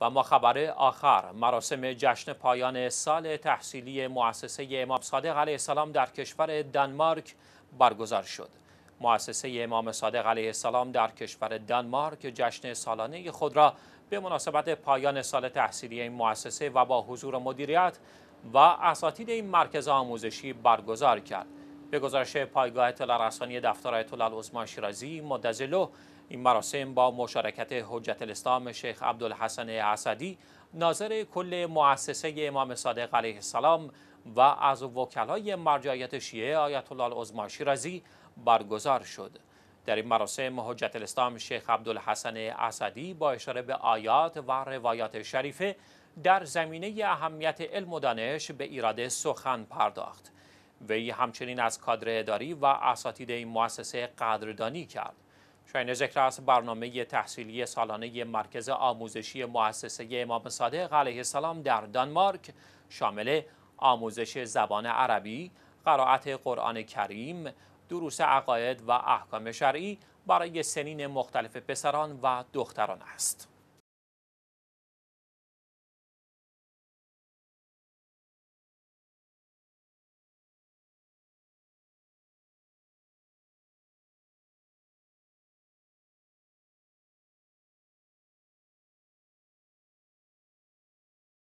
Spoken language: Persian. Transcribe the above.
و ما خبر آخر مراسم جشن پایان سال تحصیلی مؤسسه امام صادق علیه السلام در کشور دانمارک برگزار شد. مؤسسه امام صادق علیه السلام در کشور دانمارک جشن سالانه خود را به مناسبت پایان سال تحصیلی این مؤسسه و با حضور مدیریت و اساتید این مرکز آموزشی برگزار کرد. به گزارش پایگاه اطلاع رسانی دفتر آیت الله العظما شیرازی مدزلو این مراسم با مشارکت حجت الاسلام شیخ عبدالحسن اسدی ناظر کل مؤسسه امام صادق علیه السلام و از وکلای مرجعیت شیعه آیت الله العظما شیرازی برگزار شد در این مراسم حجت الاسلام شیخ عبدالحسن اسدی با اشاره به آیات و روایات شریفه در زمینه اهمیت علم و دانش به ایراده سخن پرداخت وی همچنین از کادر اداری و اساتید این مؤسسه قدردانی کرد شاین ذکر است برنامه تحصیلی سالانه مرکز آموزشی مؤسسه امام صادق علیه السلام در دانمارک شامل آموزش زبان عربی، قرائت قرآن کریم، دروس عقاید و احکام شرعی برای سنین مختلف پسران و دختران است.